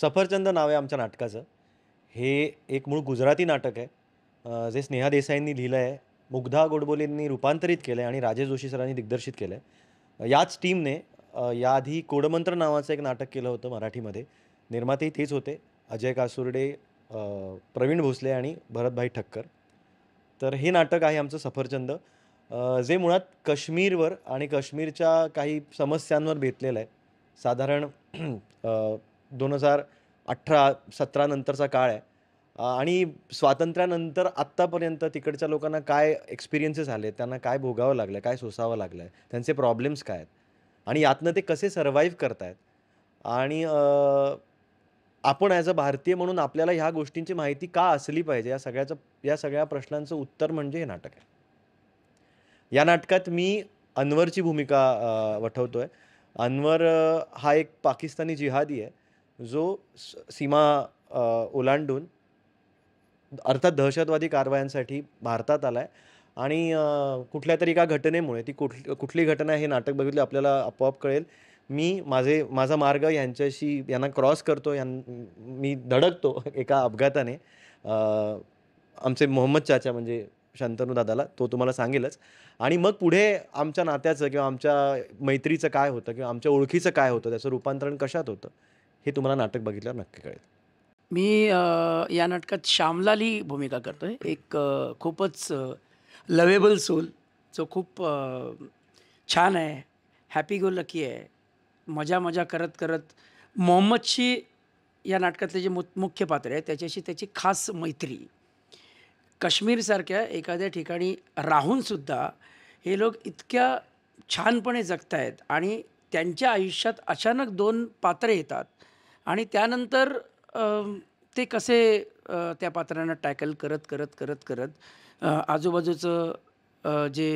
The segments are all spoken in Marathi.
सफरचंद नाव आहे आमच्या नाटकाचं. हे एक मूळ गुजराती नाटक आहे. जे स्नेहा देसाईंनी लिहिलं आहे. मुग्धा गोडबोलेंनी रूपांतरित केलं आहे आणि राजेश जोशी सरांनी दिग्दर्शित केलं आहे. याच टीमने याआधी कोडमंत्र नावाचं एक नाटक केलं होतं मराठीमध्ये. निर्मातेही तेच होते. अजय कासुर्डे, प्रवीण भोसले आणि भरतभाई ठक्कर. तर हे नाटक आहे आमचं सफरचंद. जे मुळात काश्मीरवर आणि काश्मीरच्या काही समस्यांवर बेतलेलं आहे. साधारण दोन हजार अठरा सतरानंतरचा काळ आहे आणि स्वातंत्र्यानंतर आत्तापर्यंत तिकडच्या लोकांना काय एक्सपिरियन्सेस आले त्यांना काय भोगावं लागलं काय सोसावं लागलं आहे त्यांचे प्रॉब्लेम्स काय आहेत आणि यातनं ते कसे सर्वाईव्ह करतायत आणि आपण ॲज अ भारतीय म्हणून आपल्याला ह्या गोष्टींची माहिती का असली पाहिजे या सगळ्याचं या सगळ्या प्रश्नांचं उत्तर म्हणजे हे नाटक आहे या नाटकात मी अन्वरची भूमिका वठवतो आहे अनवर हा एक पाकिस्तानी जिहादी आहे जो सीमा ओलांडून अर्थात दहशतवादी कारवायांसाठी भारतात आला आहे आणि कुठल्या तरी एका घटनेमुळे ती कुठ कुठली घटना हे नाटक बघितलं आपल्याला आपोआप कळेल मी माझे माझा मार्ग यांच्याशी यांना क्रॉस करतो यां मी धडकतो एका अपघाताने आमचे मोहम्मद चाचा म्हणजे दादाला तो तुम्हाला सांगेलच आणि मग पुढे आमच्या नात्याचं किंवा आमच्या मैत्रीचं काय होतं किंवा आमच्या ओळखीचं काय होतं त्याचं रूपांतरण कशात होतं हे तुम्हाला नाटक बघितल्यावर नक्की कळेल मी या नाटकात श्यामलाली भूमिका करतो आहे एक खूपच लवेबल सोल जो खूप छान आहे हॅपी गो लकी आहे मजा मजा करत करत मोहम्मदशी या नाटकातले जे मु मुख्य पात्र आहे त्याच्याशी त्याची खास मैत्री काश्मीरसारख्या एखाद्या ठिकाणी राहूनसुद्धा हे लोक इतक्या छानपणे जगतायत आणि त्यांच्या आयुष्यात अचानक दोन पात्रे येतात आणि त्यानंतर ते कसे त्या पात्रांना टॅकल करत करत करत करत आजूबाजूचं जे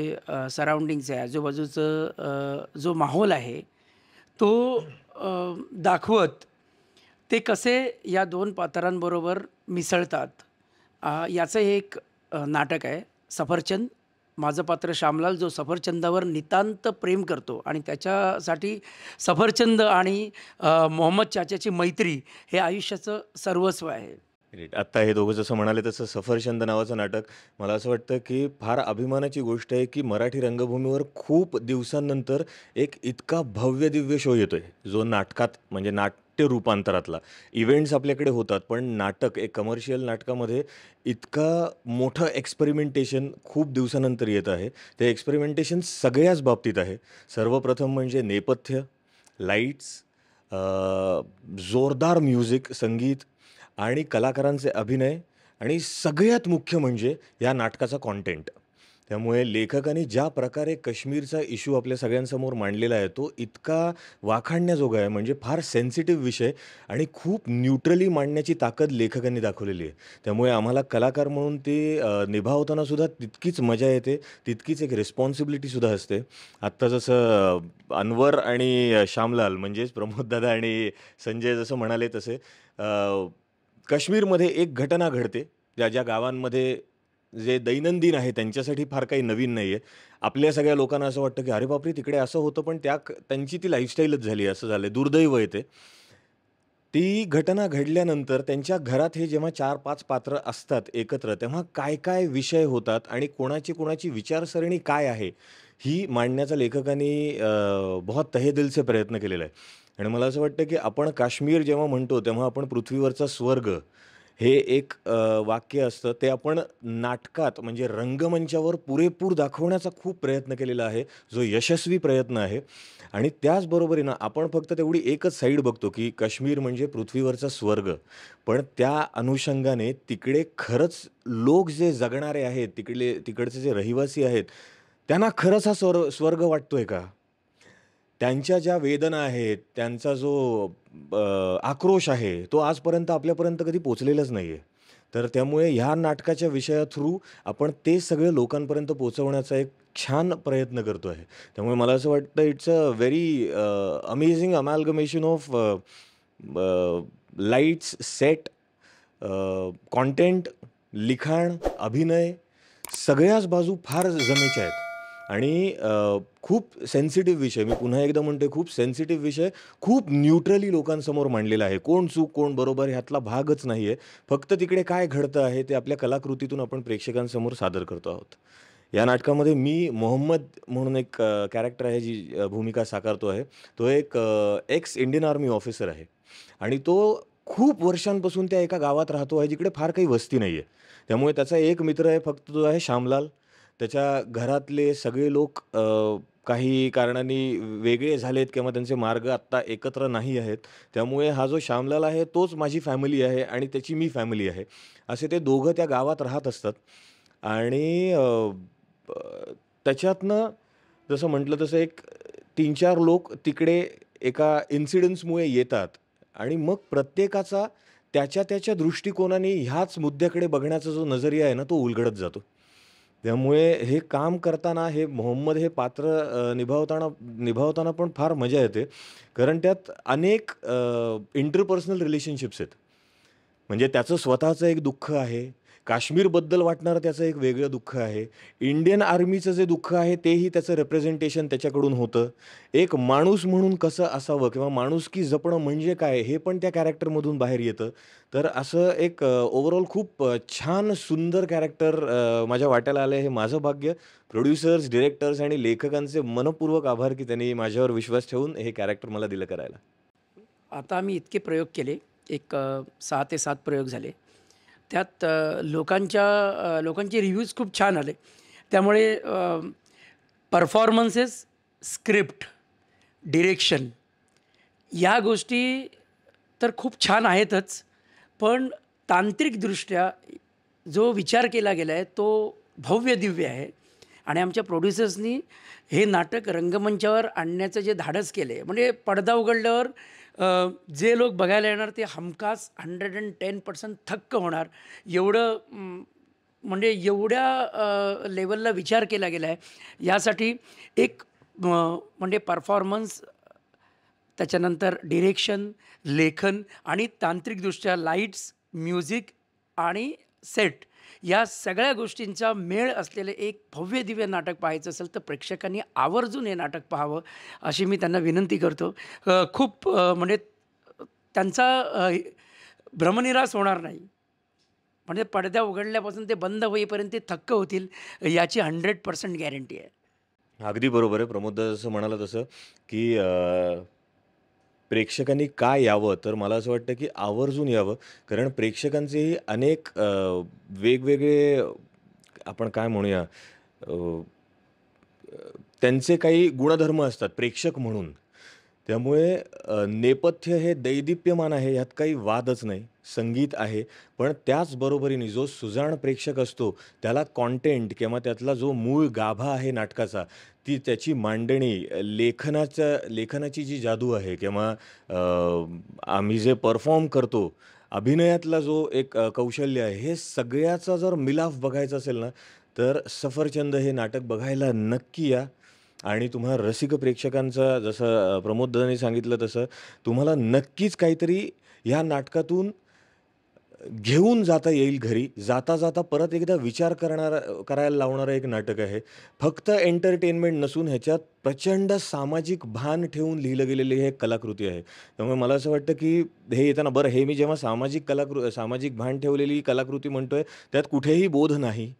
सराउंडिंग्स आहे आजूबाजूचं जो माहोल आहे तो दाखवत ते कसे या दोन पात्रांबरोबर मिसळतात याचं हे एक नाटक आहे सफरचंद. माझं पात्र श्यामलाल जो सफरचंदावर नितांत प्रेम करतो आणि त्याच्यासाठी सफरचंद आणि मोहम्मद चाच्याची मैत्री हे आयुष्याचं सर्वस्व आहे. आत्ता हे दोघं जसं म्हणाले तसं सफरचंद नावाचं नाटक मला असं वाटतं की फार अभिमानाची गोष्ट आहे की मराठी रंगभूमीवर खूप दिवसांनंतर एक इतका भव्य दिव्य शो येतोय जो नाटकात म्हणजे नाट्य रूपांतरातला इव्हेंट्स आपल्याकडे होतात पण नाटक एक कमर्शियल नाटकामध्ये इतका मोठं एक्सपेरिमेंटेशन खूप दिवसानंतर येत आहे ते एक्सपेरिमेंटेशन सगळ्याच बाबतीत आहे सर्वप्रथम म्हणजे नेपथ्य लाईट्स जोरदार म्युझिक संगीत आणि कलाकारांचे अभिनय आणि सगळ्यात मुख्य म्हणजे या नाटकाचा कॉन्टेंट त्यामुळे लेखकांनी ज्या प्रकारे काश्मीरचा इश्यू आपल्या सगळ्यांसमोर मांडलेला आहे तो इतका वाखाणण्याजोगा आहे म्हणजे फार सेन्सिटिव्ह विषय आणि खूप न्यूट्रली मांडण्याची ताकद लेखकांनी दाखवलेली आहे त्यामुळे आम्हाला कलाकार म्हणून ते निभावतानासुद्धा तितकीच मजा येते तितकीच एक रिस्पॉन्सिबिलिटीसुद्धा असते आत्ता जसं अनवर आणि श्यामलाल म्हणजेच प्रमोददादा आणि संजय जसं म्हणाले तसे काश्मीरमध्ये एक घटना घडते ज्या ज्या गावांमध्ये जे दैनंदिन आहे त्यांच्यासाठी फार काही नवीन नाही आहे आपल्या सगळ्या लोकांना असं वाटतं की अरे बापरे तिकडे असं होतं पण त्या त्यांची ती लाईफस्टाईलच झाली असं झालं दुर्दैव येते ती घटना घडल्यानंतर त्यांच्या घरात हे जेव्हा चार पाच पात्र असतात एकत्र तेव्हा काय काय विषय होतात आणि कोणाची कोणाची विचारसरणी काय आहे ही मांडण्याचा लेखकांनी बहुत तहेदिलचे प्रयत्न केलेला आहे आणि मला असं वाटतं की आपण काश्मीर जेव्हा म्हणतो तेव्हा आपण पृथ्वीवरचा स्वर्ग हे एक वाक्य असतं ते आपण नाटकात म्हणजे रंगमंचावर पुरेपूर दाखवण्याचा खूप प्रयत्न केलेला आहे जो यशस्वी प्रयत्न आहे आणि त्याचबरोबरीनं आपण फक्त तेवढी एकच साईड बघतो की काश्मीर म्हणजे पृथ्वीवरचा स्वर्ग पण त्या अनुषंगाने तिकडे खरंच लोक जे जगणारे आहेत तिकडले तिकडचे जे रहिवासी आहेत त्यांना खरंच हा स्वर स्वर्ग वाटतोय का त्यांच्या ज्या वेदना आहेत त्यांचा जो आक्रोश आहे तो आजपर्यंत आपल्यापर्यंत कधी पोचलेलाच नाही आहे तर त्यामुळे ह्या नाटकाच्या विषया थ्रू आपण ते सगळे लोकांपर्यंत पोचवण्याचा एक छान प्रयत्न करतो आहे त्यामुळे मला असं वाटतं it's a very amazing amalgamation of lights set content लिखाण अभिनय सगळ्याच बाजू फार जमेच्या आहेत आणि खूप सेन्सिटिव्ह विषय मी पुन्हा एकदा म्हणते खूप सेन्सिटिव्ह विषय खूप न्यूट्रली लोकांसमोर मांडलेला आहे कोण चूक कोण बरोबर ह्यातला भागच नाही आहे फक्त तिकडे काय घडतं आहे ते आपल्या कलाकृतीतून आपण प्रेक्षकांसमोर सादर करतो आहोत या नाटकामध्ये मी मोहम्मद म्हणून एक कॅरेक्टर आहे जी भूमिका साकारतो आहे तो एक एक्स इंडियन आर्मी ऑफिसर आहे आणि तो खूप वर्षांपासून त्या एका गावात राहतो आहे जिकडे फार काही वस्ती नाही आहे त्यामुळे त्याचा एक मित्र आहे फक्त तो आहे श्यामलाल त्याच्या घरातले सगळे लोक काही कारणाने वेगळे झालेत किंवा त्यांचे मार्ग आत्ता एकत्र नाही आहेत त्यामुळे हा जो श्यामलाल आहे तोच माझी फॅमिली आहे आणि त्याची मी फॅमिली आहे असे ते दोघं त्या गावात राहत असतात आणि त्याच्यातनं जसं म्हटलं तसं एक तीन चार लोक तिकडे एका इन्सिडन्समुळे येतात आणि मग प्रत्येकाचा त्याच्या त्याच्या दृष्टिकोनाने ह्याच मुद्द्याकडे बघण्याचा जो नजरिया आहे ना तो उलगडत जातो त्यामुळे हे काम करताना हे मोहम्मद हे पात्र निभावताना निभावताना पण फार मजा येते. कारण त्यात अनेक इंटरपर्सनल रिलेशनशिप्स आहेत. म्हणजे त्याचं स्वतःचं एक दुःख आहे. काश्मीरबद्दल वाटणारं त्याचं एक वेगळं दुःख आहे इंडियन आर्मीचं जे दुःख आहे तेही त्याचं रिप्रेझेंटेशन त्याच्याकडून होतं एक माणूस म्हणून कसं असावं किंवा माणूस की जपणं म्हणजे काय हे पण त्या कॅरेक्टरमधून बाहेर येतं तर असं एक ओव्हरऑल खूप छान सुंदर कॅरेक्टर माझ्या वाट्याला आलं हे माझं भाग्य प्रोड्युसर्स डिरेक्टर्स आणि लेखकांचे मनपूर्वक आभार की त्यांनी माझ्यावर विश्वास ठेवून हे कॅरेक्टर मला दिलं करायला आता आम्ही इतके प्रयोग केले एक सहा ते सात प्रयोग झाले त्यात लोकांच्या लोकांचे रिव्ह्यूज खूप छान आले. त्यामुळे परफॉर्मन्सेस, स्क्रिप्ट, डिरेक्शन या गोष्टी तर खूप छान आहेतच. पण तांत्रिकदृष्ट्या जो विचार केला गेला आहे तो भव्य-दिव्य आहे आणि आमच्या प्रोड्युसर्सनी हे नाटक रंगमंचावर आणण्याचं जे धाडस केलं आहे, म्हणजे पडदा उघडल्यावर जे लोक बघायला येणार ते हमखास हंड्रेड अँड टेन पर्सेंट थक्क होणार एवढं म्हणजे एवढ्या लेवलला विचार केला गेला आहे यासाठी एक म्हणजे परफॉर्मन्स त्याच्यानंतर डिरेक्शन लेखन आणि तांत्रिकदृष्ट्या लाईट्स म्युझिक आणि सेट या सगळ्या गोष्टींचा मेळ असलेले एक भव्य दिव्य नाटक पाहायचं असेल तर प्रेक्षकांनी आवर्जून हे नाटक पाहावं अशी मी त्यांना विनंती करतो खूप म्हणजे त्यांचा भ्रमनिराश होणार नाही म्हणजे पडद्या उघडल्यापासून ते बंद होईपर्यंत ते थक्क होतील याची हंड्रेड पर्सेंट गॅरंटी आहे अगदी बरोबर आहे प्रमोद जसं म्हणाला तसं की प्रेक्षकांनी का यावं तर मला असं वाटतं की आवर्जून यावं कारण प्रेक्षकांचेही अनेक वेगवेगळे आपण काय म्हणूया त्यांचे काही गुणधर्म असतात प्रेक्षक म्हणून त्यामुळे नेपथ्य हे दैदिप्यमान आहे ह्यात काही वादच नाही संगीत आहे पण त्याचबरोबरीने जो सुजाण प्रेक्षक असतो त्याला कॉन्टेंट किंवा त्यातला जो मूळ गाभा आहे नाटकाचा ती त्याची मांडणी लेखनाच्या लेखनाची जी जादू आहे किंवा आम्ही जे परफॉर्म करतो अभिनयातला जो एक कौशल्य आहे हे सगळ्याचा जर मिलाफ बघायचा असेल ना तर सफरचंद हे नाटक बघायला नक्की या आणि तुम्हाला रसिक प्रेक्षकांचा जसं प्रमोद दादांनी सांगितलं तसं तुम्हाला नक्कीच काहीतरी ह्या नाटकातून घेऊन जाता येईल घरी जाता जाता परत एकदा विचार करणार करायला लावणारं एक नाटक आहे फक्त एंटरटेनमेंट नसून ह्याच्यात प्रचंड सामाजिक भान ठेवून लिहिलं गेलेली हे कलाकृती आहे त्यामुळे मला असं वाटतं की हे येताना बरं हे मी जेव्हा सामाजिक कलाकृ सामाजिक भान ठेवलेली कलाकृती म्हणतोय त्यात कुठेही बोध नाही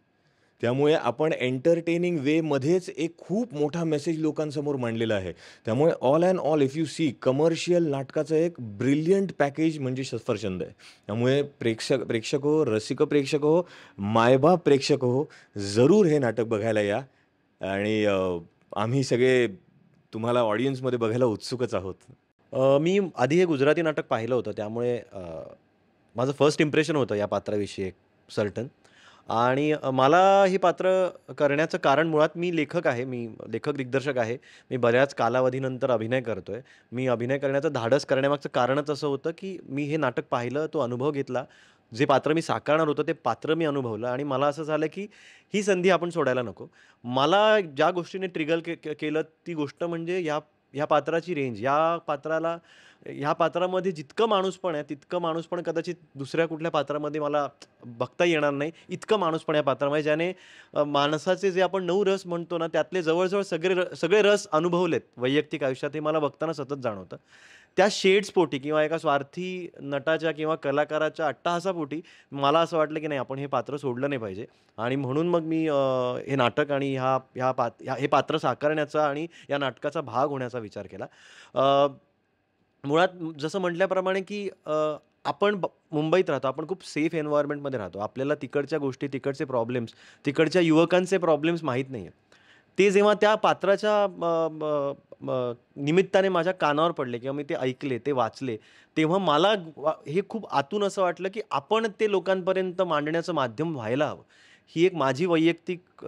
त्यामुळे आपण एंटरटेनिंग वेमध्येच एक खूप मोठा मेसेज लोकांसमोर मांडलेला आहे त्यामुळे all and all if you see commercial नाटकाचं एक ब्रिलियंट पॅकेज म्हणजे सफरचंद आहे त्यामुळे प्रेक्षक प्रेक्षक हो रसिक प्रेक्षक हो मायबाप प्रेक्षक हो जरूर हे नाटक बघायला या आणि आम्ही सगळे तुम्हाला ऑडियन्समध्ये बघायला उत्सुकच आहोत मी आधी हे गुजराती नाटक पाहिलं होतं त्यामुळे माझं फर्स्ट इम्प्रेशन होतं या पात्राविषयी एक सर्टन आणि मला हे पात्र करण्याचं कारण मुळात मी लेखक आहे मी लेखक दिग्दर्शक आहे मी बऱ्याच कालावधीनंतर अभिनय करतो आहे मी अभिनय करण्याचं धाडस करण्यामागचं कारणच असं होतं की मी हे नाटक पाहिलं तो अनुभव घेतला जे पात्र मी साकारणार होतं ते पात्र मी अनुभवलं आणि मला असं झालं की ही संधी आपण सोडायला नको मला ज्या गोष्टीने ट्रिगल के केलं ती गोष्ट म्हणजे या ह्या पात्राची रेंज या पात्राला ह्या पात्रामध्ये जितकं माणूस पण आहे तितकं माणूस पण कदाचित दुसऱ्या कुठल्या पात्रामध्ये मला बघता येणार नाही इतकं माणूस पण या पात्रामध्ये ज्याने माणसाचे जे आपण नऊ रस म्हणतो ना त्यातले जवळजवळ सगळे र सगळे रस अनुभवलेत वैयक्तिक आयुष्यात हे मला बघताना सतत जाणवतं त्या शेड्सपोटी किंवा एका स्वार्थी नटाच्या किंवा कलाकाराच्या अट्टाहासापोटी मला असं वाटलं की नाही आपण हे पात्र सोडलं नाही पाहिजे आणि म्हणून मग मी हे नाटक आणि ह्या ह्या पात ह्या हे पात्र साकारण्याचा आणि या नाटकाचा भाग होण्याचा विचार केला मुळात जसं म्हटल्याप्रमाणे की आपण मुंबईत राहतो आपण खूप सेफ एन्व्हायरमेंटमध्ये राहतो आपल्याला तिकडच्या गोष्टी तिकडचे प्रॉब्लेम्स तिकडच्या युवकांचे प्रॉब्लेम्स माहीत नाही आहेत ते जेव्हा त्या पात्राच्या निमित्ताने माझ्या कानावर पडले किंवा मी ते ऐकले ते वाचले तेव्हा मला हे खूप आतून असं वाटलं की आपण ते लोकांपर्यंत मांडण्याचं माध्यम व्हायला हवं ही एक माझी वैयक्तिक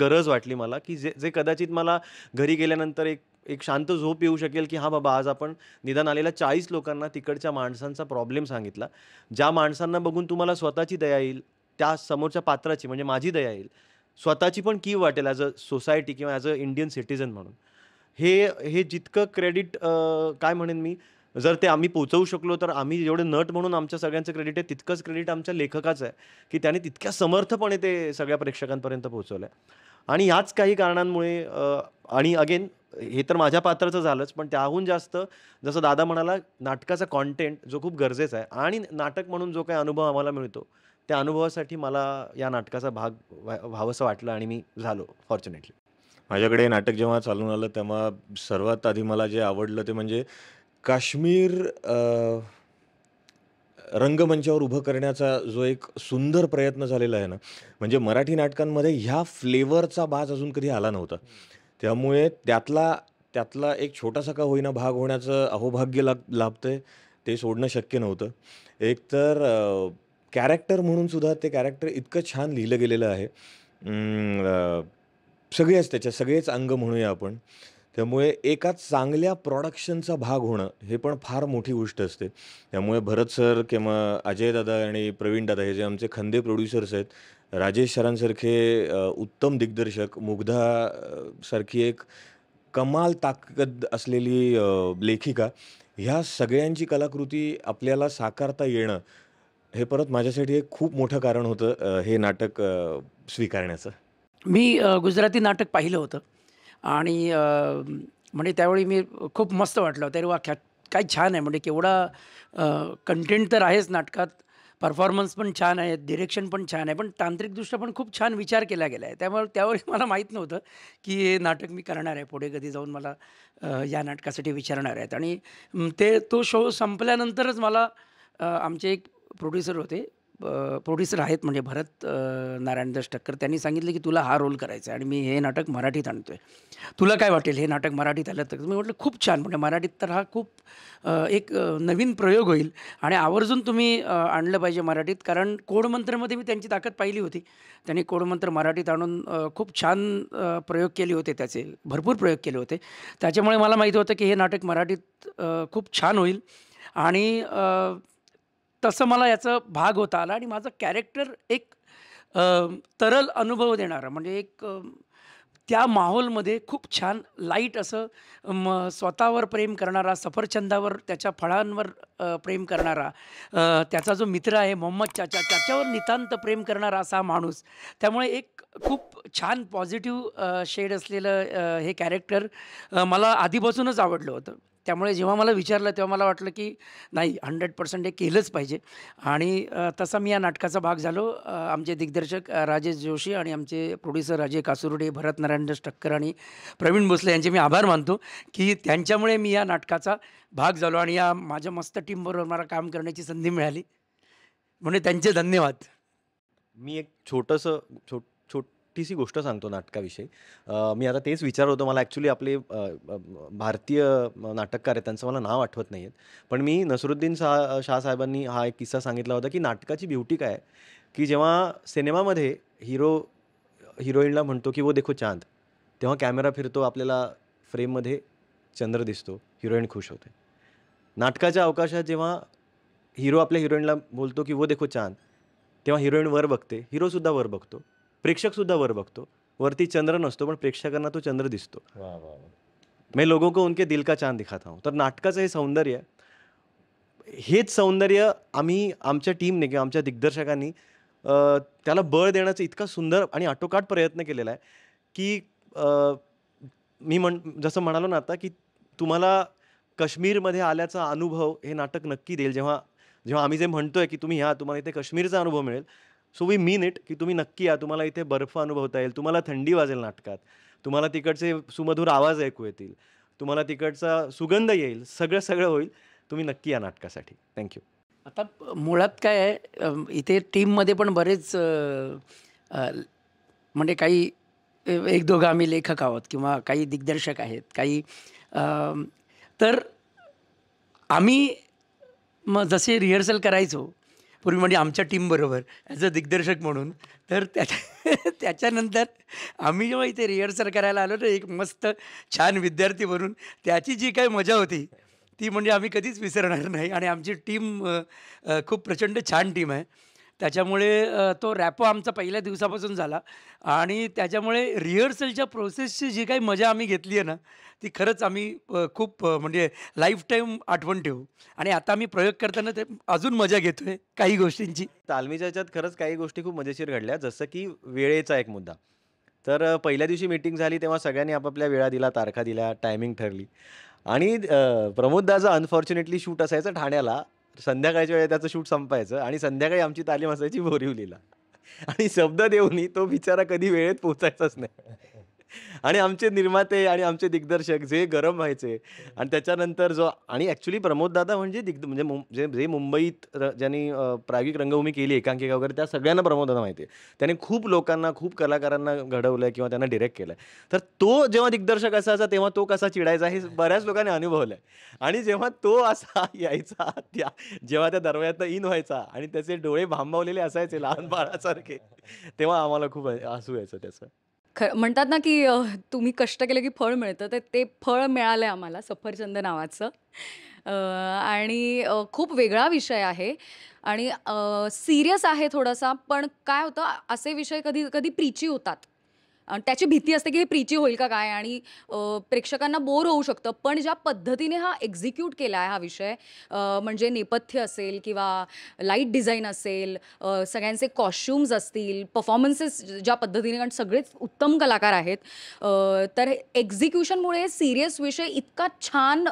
गरज वाटली मला की जे जे कदाचित मला घरी गेल्यानंतर एक एक शांत झोप येऊ शकेल की हा बाबा आज आपण निदान आलेल्या चाळीस लोकांना तिकडच्या माणसांचा प्रॉब्लेम सांगितला ज्या माणसांना बघून तुम्हाला स्वतःची दया येईल त्या समोरच्या पात्राची म्हणजे माझी दया येईल स्वतःची पण की वाटेल ॲज अ सोसायटी किंवा ॲज अ इंडियन सिटिझन म्हणून हे हे जितकं क्रेडिट काय म्हणेन मी जर ते आम्ही पोचवू शकलो तर आम्ही जेवढे नट म्हणून आमच्या सगळ्यांचं क्रेडिट आहे तितकंच क्रेडिट आमच्या लेखकाचं आहे की त्याने तितक्या समर्थपणे ते सगळ्या प्रेक्षकांपर्यंत पोहोचवलं आहे आणि ह्याच काही कारणांमुळे आणि अगेन हे तर माझ्या पात्राचं झालंच पण त्याहून जास्त जसं दादा म्हणाला नाटकाचा कॉन्टेंट जो खूप गरजेचा आहे आणि नाटक म्हणून जो काही अनुभव आम्हाला मिळतो त्या अनुभवासाठी मला या नाटकाचा भाग व्हा व्हावंसं वाटलं आणि मी झालो फॉर्च्युनेटली माझ्याकडे नाटक जेव्हा चालून आलं तेव्हा सर्वात आधी मला जे आवडलं ते म्हणजे काश्मीर रंगमंचावर उभं करण्याचा जो एक सुंदर प्रयत्न झालेला आहे ना म्हणजे मराठी नाटकांमध्ये ह्या फ्लेवरचा बाज अजून कधी आला नव्हता त्यामुळे त्यातला त्यातला एक छोटासा का होईना भाग होण्याचं अहोभाग्य लाभ लाभतं आहे ते सोडणं शक्य नव्हतं एक तर कॅरेक्टर म्हणून सुद्धा ते कॅरेक्टर इतकं छान लिहिलं गेलेलं आहे सगळेच त्याच्या सगळेच अंग म्हणूया आपण त्यामुळे एका चांगल्या प्रॉडक्शनचा भाग होणं हे पण फार मोठी गोष्ट असते त्यामुळे भरत सर किंवा अजय दादा आणि प्रवीण दादा हे जे आमचे खंदे प्रोड्युसर्स आहेत राजेश सरांसारखे उत्तम दिग्दर्शक मुग्धा सारखी एक कमाल ताकद असलेली लेखिका ह्या सगळ्यांची कलाकृती आपल्याला साकारता येणं हे परत माझ्यासाठी एक खूप मोठं कारण होतं हे नाटक स्वीकारण्याचं. मी गुजराती नाटक पाहिलं होतं आणि म्हणजे त्यावेळी मी खूप मस्त वाटलं होतं. अरे काय छान आहे म्हणजे केवढा कंटेंट तर आहेच नाटकात. परफॉर्मन्स पण छान आहे, डिरेक्शन पण छान आहे. पण तांत्रिकदृष्ट्या पण खूप छान विचार केला गेला आहे. त्यामुळे त्यावेळी मला माहीत नव्हतं, की हे नाटक मी करणार आहे. पुढे कधी जाऊन मला या नाटकासाठी विचारणार आहेत आणि ते तो शो संपल्यानंतरच मला आमचे एक प्रोड्युसर होते प्रोड्युसर आहेत म्हणजे भरत नारायणदास टक्कर त्यांनी सांगितलं की तुला हा रोल करायचा आहे आणि मी हे नाटक मराठीत आणतो आहे तुला काय वाटेल हे नाटक मराठीत आलं तर मी म्हटलं खूप छान म्हणजे मराठीत तर हा खूप एक नवीन प्रयोग होईल आणि आवर्जून तुम्ही आणलं पाहिजे मराठीत कारण कोडमंत्रमध्ये मी त्यांची ताकद पाहिली होती त्यांनी कोडमंत्र मराठीत आणून खूप छान प्रयोग केले होते त्याचे भरपूर प्रयोग केले होते त्याच्यामुळे मला माहीत होतं की हे नाटक मराठीत खूप छान होईल आणि तसं मला याचा भाग होता आला आणि माझं कॅरेक्टर एक तरल अनुभव देणारा म्हणजे एक त्या माहोलमध्ये खूप छान लाईट असं म स्वतःवर प्रेम करणारा सफरचंदावर त्याच्या फळांवर प्रेम करणारा त्याचा जो मित्र आहे मोहम्मद चाचा त्याच्यावर नितांत प्रेम करणारा असा माणूस त्यामुळे एक खूप छान पॉझिटिव्ह शेड असलेलं हे कॅरेक्टर मला आधीपासूनच आवडलं होतं त्यामुळे जेव्हा मला विचारलं तेव्हा मला वाटलं की नाही हंड्रेड पर्सेंट हे केलंच पाहिजे आणि तसा मी या नाटकाचा भाग झालो आमचे दिग्दर्शक राजेश जोशी आणि आमचे प्रोड्युसर राजे कासुर्डे भरत नारायण टक्कर आणि प्रवीण भोसले यांचे मी आभार मानतो की त्यांच्यामुळे मी या नाटकाचा भाग झालो आणि या माझ्या मस्त टीमबरोबर मला काम करण्याची संधी मिळाली म्हणजे त्यांचे धन्यवाद मी एक छोटंसं छोट छोटीशी गोष्ट सांगतो नाटकाविषयी मी आता तेच विचार होतो मला ॲक्च्युली आपले भारतीय नाटककार आहेत त्यांचं मला नाव आठवत नाही आहेत पण मी नसरुद्दीन शाह शाह साहेबांनी हा एक किस्सा सांगितला होता की नाटकाची ब्युटी काय की जेव्हा सिनेमामध्ये हिरो हिरोईनला म्हणतो की वो देखो चांद तेव्हा कॅमेरा फिरतो आपल्याला फ्रेममध्ये चंद्र दिसतो हिरोईन खुश होते नाटकाच्या अवकाशात जेव्हा हिरो आपल्या हिरोईनला बोलतो की वो देखो चांद तेव्हा हिरोईन वर बघते हिरोसुद्धा वर बघतो प्रेक्षकसुद्धा वर बघतो वरती चंद्र नसतो पण प्रेक्षकांना तो चंद्र दिसतो मी लोगों को उनके दिल का चांद दिखाता हूँ तर नाटकाचं हे सौंदर्य हेच सौंदर्य आम्ही आमच्या टीमने किंवा आमच्या दिग्दर्शकांनी त्याला बळ देण्याचा इतका सुंदर आणि आटोकाट प्रयत्न केलेला आहे की मी म्हण जसं म्हणालो ना आता की तुम्हाला काश्मीरमध्ये आल्याचा अनुभव हे नाटक नक्की देईल जेव्हा जेव्हा आम्ही जे म्हणतोय की तुम्ही ह्या तुम्हाला इथे काश्मीरचा अनुभव मिळेल सो वी मीन इट की तुम्ही नक्की या तुम्हाला इथे बर्फ अनुभवता येईल तुम्हाला थंडी वाजेल नाटकात तुम्हाला तिकडचे सुमधुर आवाज ऐकू येतील तुम्हाला तिकडचा सुगंध येईल सगळं सगळं होईल तुम्ही नक्की या नाटकासाठी थँक्यू आता मुळात काय आहे इथे टीममध्ये पण बरेच म्हणजे काही एक दोघं आम्ही लेखक आहोत किंवा काही दिग्दर्शक आहेत काही तर आम्ही मग जसे रिहर्सल करायचो पूर्वी म्हणजे आमच्या टीमबरोबर ॲज अ दिग्दर्शक म्हणून तर त्याच्या त्याच्यानंतर आम्ही जेव्हा इथे रिहर्सल करायला आलो तर एक मस्त छान विद्यार्थी बनून त्याची जी काही मजा होती ती म्हणजे आम्ही कधीच विसरणार नाही आणि आमची टीम खूप प्रचंड छान टीम आहे त्याच्यामुळे तो रॅपो आमचा पहिल्या दिवसापासून झाला आणि त्याच्यामुळे रिहर्सलच्या प्रोसेसची जी काही मजा आम्ही घेतली आहे ना ती खरंच आम्ही खूप म्हणजे लाईफ टाईम आठवण ठेवू आणि आता आम्ही प्रयोग करताना ते अजून मजा घेतो आहे काही गोष्टींची तालमीच्या ह्याच्यात खरंच काही गोष्टी खूप मजेशीर घडल्या जसं की वेळेचा एक मुद्दा तर पहिल्या दिवशी मिटिंग झाली तेव्हा सगळ्यांनी आपापल्या वेळा दिला तारखा दिल्या टायमिंग ठरली आणि प्रमोददाचं अनफॉर्च्युनेटली शूट असायचं ठाण्याला संध्याकाळच्या वेळेला त्याचं शूट संपायचं आणि संध्याकाळी आमची तालीम असायची बोरिवलीला आणि शब्द देऊनही तो बिचारा कधी वेळेत पोचायचाच नाही आणि आमचे निर्माते आणि आमचे दिग्दर्शक जे गरम व्हायचे आणि त्याच्यानंतर जो आणि ॲक्च्युली दादा म्हणजे दिग्द म्हणजे जे जे मुंबईत ज्यांनी प्रागिक रंगभूमी केली एकांकिका वगैरे त्या सगळ्यांना दादा माहिती आहे त्याने खूप लोकांना खूप कलाकारांना घडवलं किंवा त्यांना डिरेक्ट केलं तर तो जेव्हा दिग्दर्शक असायचा तेव्हा तो कसा चिडायचा हे बऱ्याच लोकांनी अनुभवलं आणि जेव्हा तो असा यायचा त्या जेव्हा त्या दरवाज्यात इन व्हायचा आणि त्याचे डोळे भांबवलेले असायचे लहान बाळासारखे तेव्हा आम्हाला खूप हसू यायचं त्याचं ख म्हणतात ना की तुम्ही कष्ट केले की फळ मिळतं, तर ते फळ मिळालं आहे आम्हाला सफरचंद नावाचं. आणि खूप वेगळा विषय आहे आणि सिरियस आहे थोडासा, पण काय होतं असे विषय कधी कधी प्रीची होतात. त्याची भीती असते की हे प्रीची होईल का काय आणि प्रेक्षकांना बोर होऊ शकतं पण ज्या पद्धतीने हा एक्झिक्यूट केला आहे हा विषय म्हणजे नेपथ्य असेल किंवा लाईट डिझाईन असेल सगळ्यांचे कॉस्ट्युम्स असतील परफॉर्मन्सेस ज्या पद्धतीने कारण सगळेच उत्तम कलाकार आहेत तर एक्झिक्युशनमुळे सिरियस विषय इतका छान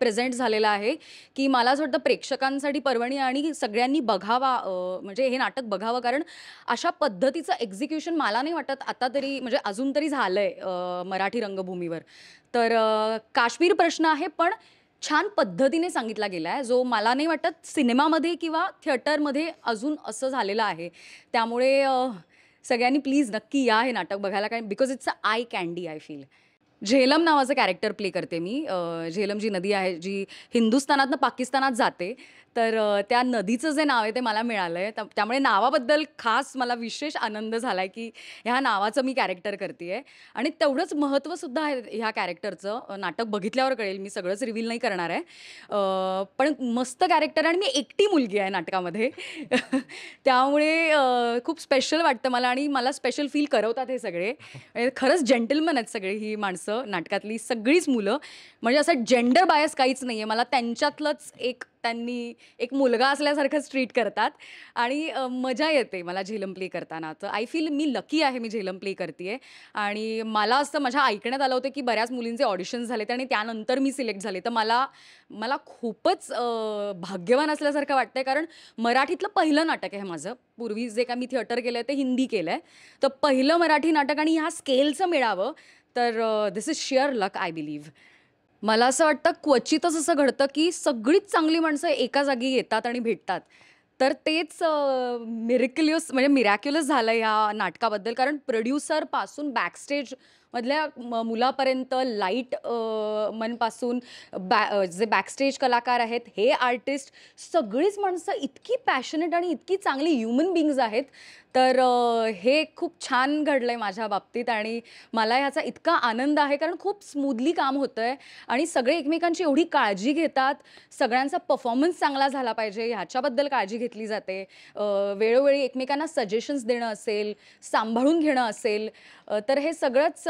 प्रेझेंट झालेला आहे की मला असं वाटतं प्रेक्षकांसाठी पर्वणी आणि सगळ्यांनी बघावा म्हणजे हे नाटक बघावं कारण अशा पद्धतीचं एक्झिक्युशन मला नाही वाटत आता तरी म्हणजे अजून तरी झालंय मराठी रंगभूमीवर तर काश्मीर प्रश्न आहे पण छान पद्धतीने सांगितला गेला आहे जो मला नाही वाटत सिनेमामध्ये किंवा थिएटरमध्ये अजून असं झालेलं आहे त्यामुळे सगळ्यांनी प्लीज नक्की या हे नाटक बघायला काय because it's a eye candy I feel Jhelam नावाचं कॅरेक्टर प्ले करते मी झेलम जी नदी आहे जी हिंदुस्थानातनं पाकिस्तानात जाते तर त्या नदीचं जे नाव आहे ते मला मिळालं आहे त्यामुळे नावाबद्दल खास मला विशेष आनंद झाला आहे की ह्या नावाचं मी कॅरेक्टर करते आहे आणि तेवढंच महत्त्वसुद्धा आहे ह्या कॅरेक्टरचं नाटक बघितल्यावर कळेल मी सगळंच रिव्हील नाही करणार आहे पण मस्त कॅरेक्टर आणि मी एकटी मुलगी आहे नाटकामध्ये त्यामुळे खूप स्पेशल वाटतं मला आणि मला स्पेशल फील करवतात हे सगळे म्हणजे खरंच जेंटलमन आहेत सगळे ही माणसं नाटकातली सगळीच मुलं म्हणजे असं जेंडर बायस काहीच नाही आहे मला त्यांच्यातलंच एक त्यांनी एक मुलगा असल्यासारखंच ट्रीट करतात आणि मजा येते मला झेलम प्ले करताना तर आय फील मी लकी आहे मी झेलम प्ले करते आणि मला असं माझ्या ऐकण्यात आलं होतं की बऱ्याच मुलींचे ऑडिशन्स झाले आणि त्यानंतर मी सिलेक्ट झाले तर मला मला खूपच भाग्यवान असल्यासारखं वाटतंय कारण मराठीतलं पहिलं नाटक आहे माझं पूर्वी जे काय मी थिएटर केलं ते हिंदी केलं आहे तर पहिलं मराठी नाटक आणि ह्या स्केलचं मिळावं तर this is sheer luck I believe मला असं वाटतं क्वचितच असं घडतं की सगळीच चांगली माणसं एका जागी येतात आणि भेटतात तर तेच मिरेक्युलस म्हणजे मिरॅक्युलस झालं ह्या नाटकाबद्दल कारण प्रोड्युसरपासून बॅकस्टेजमधल्या मधल्या मुलापर्यंत लाईट मनपासून बॅ जे बॅकस्टेज कलाकार आहेत हे आर्टिस्ट सगळीच माणसं इतकी पॅशनेट आणि इतकी चांगली ह्युमन बिंग्ज आहेत तर हे खूप छान घडलं आहे माझ्या बाबतीत आणि मला ह्याचा इतका आनंद आहे कारण खूप स्मूदली काम होतं आहे आणि सगळे एकमेकांची एवढी काळजी घेतात सगळ्यांचा परफॉर्मन्स चांगला झाला पाहिजे ह्याच्याबद्दल काळजी घेतली जाते वेळोवेळी एकमेकांना सजेशन्स देणं असेल सांभाळून घेणं असेल तर हे सगळंच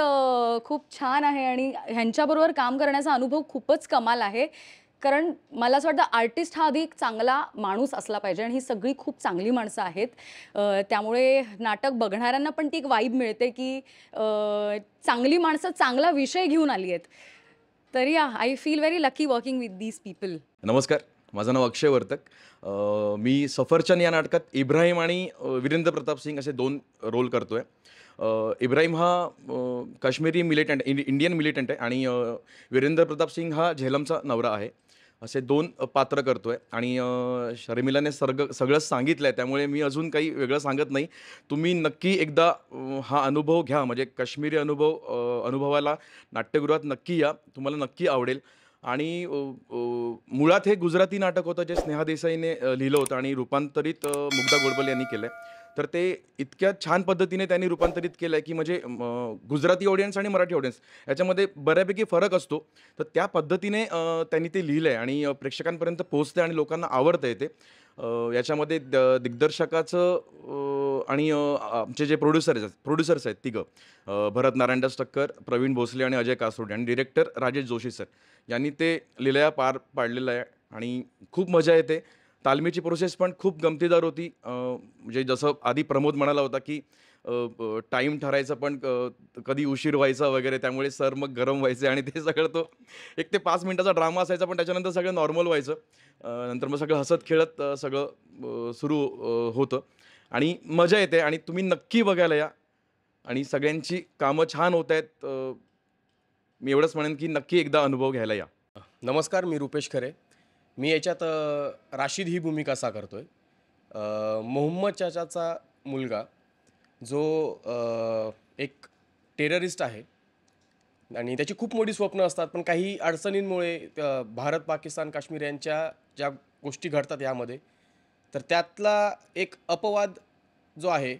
खूप छान आहे आणि ह्यांच्याबरोबर काम करण्याचा अनुभव खूपच कमाल आहे कारण मला असं वाटतं आर्टिस्ट हा आधी एक चांगला माणूस असला पाहिजे आणि ही सगळी खूप चांगली माणसं आहेत त्यामुळे नाटक बघणाऱ्यांना पण ती एक वाईब मिळते की चांगली माणसं चांगला विषय घेऊन आली आहेत तर या I feel very lucky working with these people नमस्कार माझं नाव अक्षय वर्तक मी सफरचंद या नाटकात इब्राहिम आणि वीरेंद्र प्रताप सिंग असे दोन रोल करतो आहे इब्राहिम हा काश्मीरी मिलिटंट इंडियन मिलिटंट आहे आणि वीरेंद्र प्रताप सिंग हा झेलमचा नवरा आहे असे दोन पात्र करतोय आणि शर्मिलाने सर्ग सगळंच सांगितलं आहे त्यामुळे मी अजून काही वेगळं सांगत नाही तुम्ही नक्की एकदा हा अनुभव घ्या म्हणजे काश्मीरी अनुभव अनुभवाला नाट्यगृहात नक्की या तुम्हाला नक्की आवडेल आणि मुळात हे गुजराती नाटक होतं जे स्नेहा देसाईने लिहिलं होतं आणि रूपांतरित मुग्धा गोडबल यांनी केलं आहे तर ते इतक्या छान पद्धतीने त्यांनी रूपांतरित केलं आहे की म्हणजे गुजराती ऑडियन्स आणि मराठी ऑडियन्स याच्यामध्ये बऱ्यापैकी फरक असतो तर त्या पद्धतीने त्यांनी ते लिहिलं आहे आणि प्रेक्षकांपर्यंत पोहोचते आणि लोकांना आवडतं ते याच्यामध्ये द दिग्दर्शकाचं आणि आमचे जे प्रोड्युसर आहेत प्रोड्युसर्स आहेत तिघं भरत नारायणदास टक्कर प्रवीण भोसले आणि अजय कासोडे आणि डिरेक्टर राजेश जोशी सर यांनी ते लिलया पार पाडलेलं आहे आणि खूप मजा येते तालमीची प्रोसेस पण खूप गमतीदार होती म्हणजे जसं आधी प्रमोद म्हणाला होता की टाईम ठरायचं पण कधी उशीर व्हायचा वगैरे त्यामुळे सर मग गरम व्हायचे आणि ते सगळं तो एक ते पाच मिनटाचा ड्रामा असायचा पण त्याच्यानंतर सगळं नॉर्मल व्हायचं नंतर मग सगळं हसत खेळत सगळं सुरू होतं आणि मजा येते आणि तुम्ही नक्की बघायला या आणि सगळ्यांची कामं छान होत आहेत मी एवढंच म्हणेन की नक्की एकदा अनुभव घ्यायला या नमस्कार मी रुपेश खरे मी याच्यात राशीद ही भूमिका साकारतो आहे मोहम्मद चाचाचा मुलगा जो एक टेररिस्ट आहे आणि त्याची खूप मोठी स्वप्न असतात पण काही अडचणींमुळे भारत पाकिस्तान काश्मीर यांच्या ज्या गोष्टी घडतात यामध्ये तर त्यातला एक अपवाद जो आहे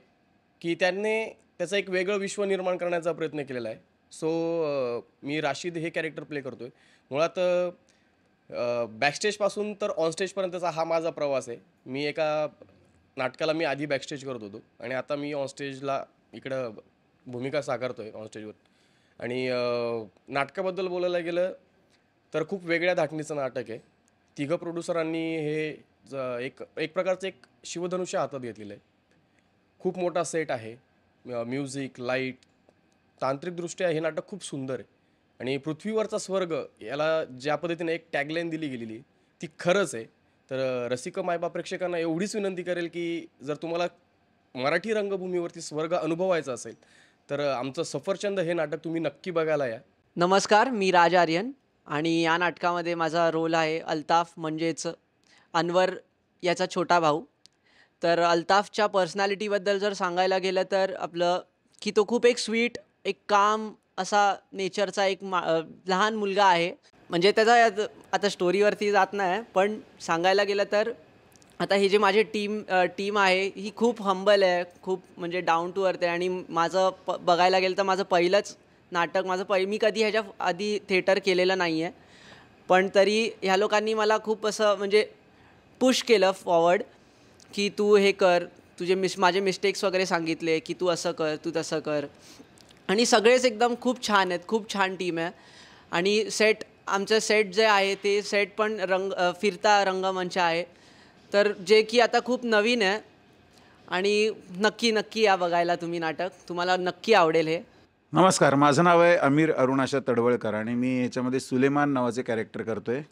की त्याने त्याचं एक वेगळं विश्व निर्माण करण्याचा प्रयत्न केलेला आहे सो मी राशीद हे कॅरेक्टर प्ले करतो आहे मुळात बॅकस्टेजपासून तर ऑनस्टेजपर्यंतचा हा माझा प्रवास आहे मी एका नाटकाला मी आधी बॅकस्टेज करत होतो आणि आता मी ऑनस्टेजला इकडं भूमिका साकारतो आहे ऑनस्टेजवर आणि नाटकाबद्दल बोलायला गेलं तर खूप वेगळ्या धाटणीचं नाटक आहे तिघं प्रोड्युसरांनी हे ज एक एक प्रकारचं एक शिवधनुष्य हातात घेतलेलं आहे खूप मोठा सेट आहे म्युझिक लाईट तांत्रिकदृष्ट्या हे नाटक खूप सुंदर आहे आणि पृथ्वीवरचा स्वर्ग याला ज्या पद्धतीने एक टॅगलाईन दिली गेलेली ती खरंच आहे तर रसिक मायबा प्रेक्षकांना एवढीच विनंती करेल की जर तुम्हाला मराठी रंगभूमीवरती स्वर्ग अनुभवायचा असेल तर आमचं सफरचंद हे नाटक तुम्ही नक्की बघायला या नमस्कार मी राज आर्यन आणि या नाटकामध्ये माझा रोल आहे अल्ताफ म्हणजेच अनवर याचा छोटा भाऊ तर अल्ताफच्या पर्सनॅलिटीबद्दल जर सांगायला गेलं तर आपलं की तो खूप एक स्वीट एक काम असा नेचरचा एक मा लहान मुलगा आहे म्हणजे त्याचा आता स्टोरीवरती जात नाही पण सांगायला गेलं तर आता ही जी माझी टीम टीम आहे ही खूप हंबल आहे खूप म्हणजे डाऊन टू अर्थ आहे आणि माझं प बघायला गेलं तर माझं पहिलंच नाटक माझं पहि मी कधी ह्याच्या आधी थिएटर केलेलं नाही आहे पण तरी ह्या लोकांनी मला खूप असं म्हणजे पुश केलं फॉवर्ड की तू हे कर तुझे मिस माझे मिस्टेक्स वगैरे सांगितले की तू असं कर तू तसं कर आणि सगळेच एकदम खूप छान आहेत खूप छान टीम आहे आणि सेट आमचं सेट जे आहे ते सेट पण रंग फिरता रंगमंच आहे तर जे की आता खूप नवीन आहे आणि नक्की नक्की या बघायला तुम्ही नाटक तुम्हाला नक्की आवडेल हे नमस्कार माझं नाव आहे अमीर अरुणाशा तडवळकर आणि मी याच्यामध्ये सुलेमान नावाचे कॅरेक्टर करतो आहे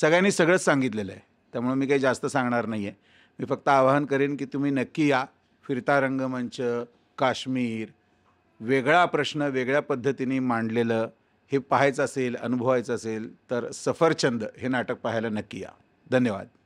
सगळ्यांनी सगळंच सांगितलेलं आहे त्यामुळे मी काही जास्त सांगणार नाही आहे मी फक्त आवाहन करेन की तुम्ही नक्की या फिरता रंगमंच काश्मीर वेगळा प्रश्न वेगळ्या पद्धतीने मांडलेलं हे पाहायचं असेल अनुभवायचं असेल तर सफरचंद हे नाटक पाहायला नक्की या धन्यवाद